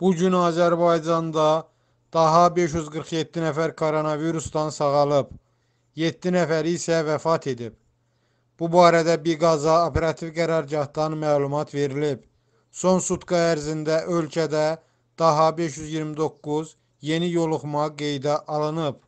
Bu gün Azərbaycanda daha 547 nəfər koronavirusdan sağalıb, 7 nəfəri isə vəfat edib. Bu barədə Biqaza operativ qərargahdan məlumat verilib. Son sutqa ərzində ölkədə daha 529 yeni yoluxma qeydə alınıb.